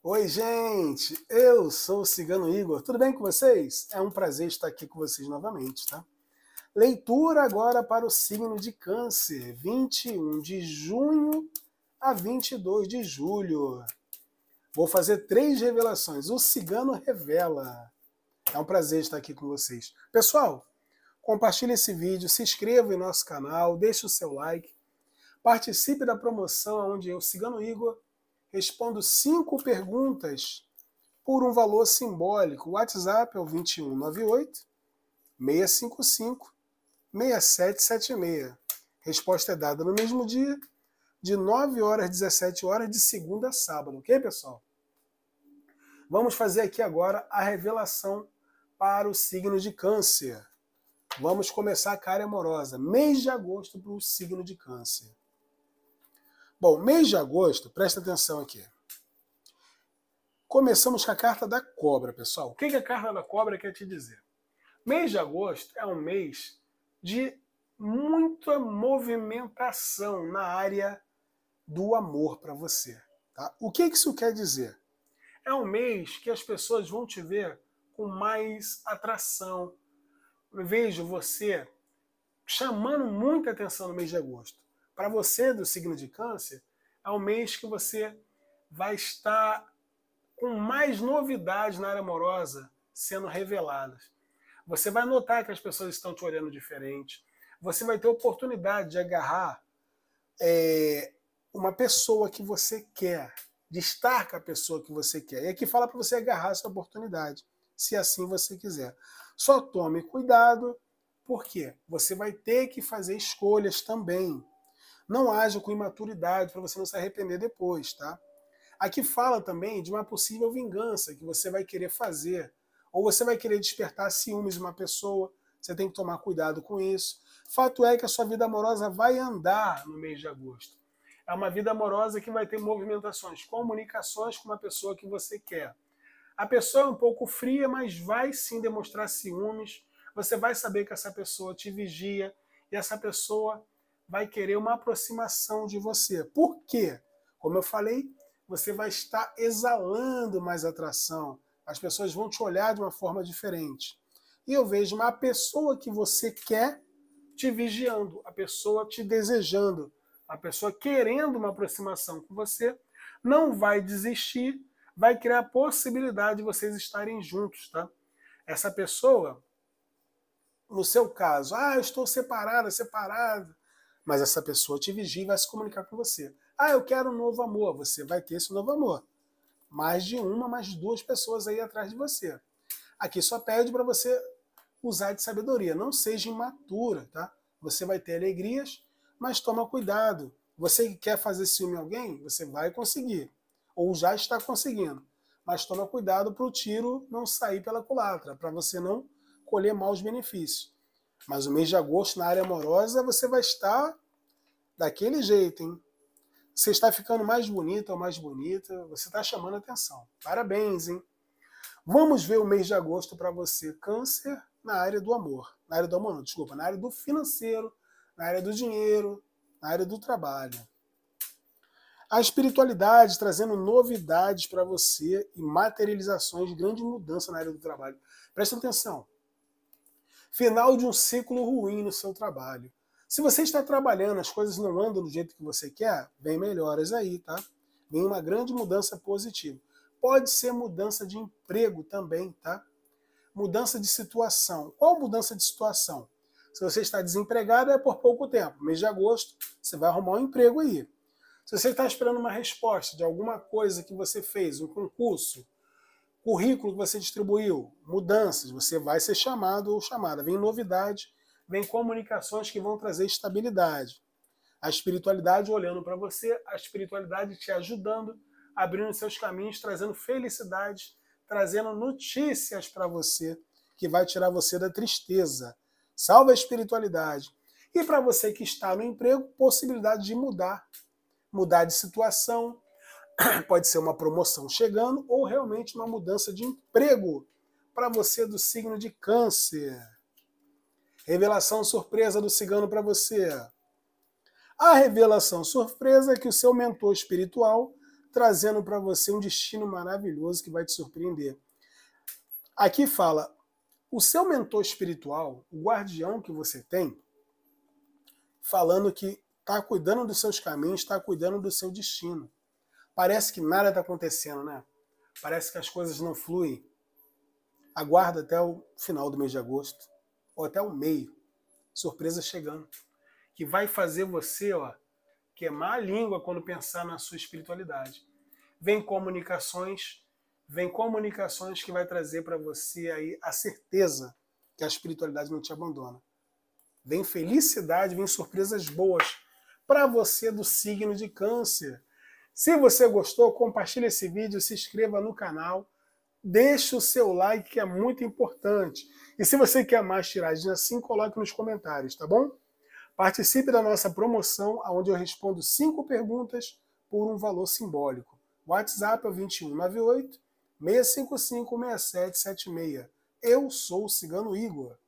Oi, gente! Eu sou o Cigano Igor. Tudo bem com vocês? É um prazer estar aqui com vocês novamente, tá? Leitura agora para o signo de Câncer, 21 de junho a 22 de julho. Vou fazer três revelações. O Cigano Revela. É um prazer estar aqui com vocês. Pessoal, compartilhe esse vídeo, se inscreva em nosso canal, deixe o seu like, participe da promoção onde eu, Cigano Igor, respondo cinco perguntas por um valor simbólico. O WhatsApp é o 2198 655 6776. Resposta é dada no mesmo dia, de 9 horas às 17 horas, de segunda a sábado, ok, pessoal? Vamos fazer aqui agora a revelação para o signo de câncer. Vamos começar a cara amorosa. Mês de agosto para o signo de câncer. Bom, mês de agosto, presta atenção aqui. Começamos com a carta da cobra, pessoal. O que, que a carta da cobra quer te dizer? Mês de agosto é um mês de muita movimentação na área do amor para você. Tá? O que, que isso quer dizer? É um mês que as pessoas vão te ver com mais atração. Eu vejo você chamando muita atenção no mês de agosto. Para você do signo de Câncer, é um mês que você vai estar com mais novidades na área amorosa sendo reveladas. Você vai notar que as pessoas estão te olhando diferente. Você vai ter oportunidade de agarrar é, uma pessoa que você quer, de estar com a pessoa que você quer. E aqui fala para você agarrar essa oportunidade, se assim você quiser. Só tome cuidado, porque você vai ter que fazer escolhas também. Não haja com imaturidade para você não se arrepender depois, tá? Aqui fala também de uma possível vingança que você vai querer fazer, ou você vai querer despertar ciúmes de uma pessoa, você tem que tomar cuidado com isso. Fato é que a sua vida amorosa vai andar no mês de agosto. É uma vida amorosa que vai ter movimentações, comunicações com uma pessoa que você quer. A pessoa é um pouco fria, mas vai sim demonstrar ciúmes. Você vai saber que essa pessoa te vigia e essa pessoa vai querer uma aproximação de você. Por quê? Como eu falei, você vai estar exalando mais atração. As pessoas vão te olhar de uma forma diferente. E eu vejo uma pessoa que você quer te vigiando, a pessoa te desejando, a pessoa querendo uma aproximação com você, não vai desistir, vai criar a possibilidade de vocês estarem juntos, tá? Essa pessoa, no seu caso, ah, eu estou separada, separada. Mas essa pessoa te vigia e vai se comunicar com você. Ah, eu quero um novo amor. Você vai ter esse novo amor. Mais de uma, mais de duas pessoas aí atrás de você. Aqui só pede para você usar de sabedoria. Não seja imatura, tá? Você vai ter alegrias, mas toma cuidado. Você que quer fazer ciúme em alguém, você vai conseguir. Ou já está conseguindo. Mas toma cuidado para o tiro não sair pela culatra, para você não colher maus benefícios. Mas o mês de agosto, na área amorosa, você vai estar daquele jeito, hein? Você está ficando mais bonita ou mais bonita, você está chamando atenção. Parabéns, hein? Vamos ver o mês de agosto para você, câncer, na área do amor. Na área do amor, não, desculpa, na área do financeiro, na área do dinheiro, na área do trabalho. A espiritualidade trazendo novidades para você e materializações de grande mudança na área do trabalho. Presta atenção, final de um ciclo ruim no seu trabalho. Se você está trabalhando, as coisas não andam do jeito que você quer, vem melhoras aí, tá? Vem uma grande mudança positiva. Pode ser mudança de emprego também, tá? Mudança de situação. Qual mudança de situação? Se você está desempregado, é por pouco tempo. Mês de agosto, você vai arrumar um emprego aí. Se você está esperando uma resposta de alguma coisa que você fez, um concurso, currículo que você distribuiu, mudanças, você vai ser chamado ou chamada. Vem novidade, vem comunicações que vão trazer estabilidade. A espiritualidade olhando para você, a espiritualidade te ajudando, abrindo seus caminhos, trazendo felicidade, trazendo notícias para você que vai tirar você da tristeza. Salva a espiritualidade. E para você que está no emprego, possibilidade de mudar, mudar de situação, pode ser uma promoção chegando ou realmente uma mudança de emprego para você do signo de Câncer. Revelação surpresa do cigano para você. A revelação surpresa é que o seu mentor espiritual trazendo para você um destino maravilhoso que vai te surpreender. Aqui fala: o seu mentor espiritual, o guardião que você tem, falando que está cuidando dos seus caminhos, está cuidando do seu destino parece que nada está acontecendo, né? Parece que as coisas não fluem. Aguarda até o final do mês de agosto, ou até o meio. Surpresa chegando. Que vai fazer você, ó, queimar a língua quando pensar na sua espiritualidade. Vem comunicações, vem comunicações que vai trazer para você aí a certeza que a espiritualidade não te abandona. Vem felicidade, vem surpresas boas para você do signo de câncer. Se você gostou, compartilhe esse vídeo, se inscreva no canal, deixe o seu like que é muito importante. E se você quer mais tiragens assim, coloque nos comentários, tá bom? Participe da nossa promoção, onde eu respondo cinco perguntas por um valor simbólico. WhatsApp é 2198 655 6776. Eu sou o Cigano Igor.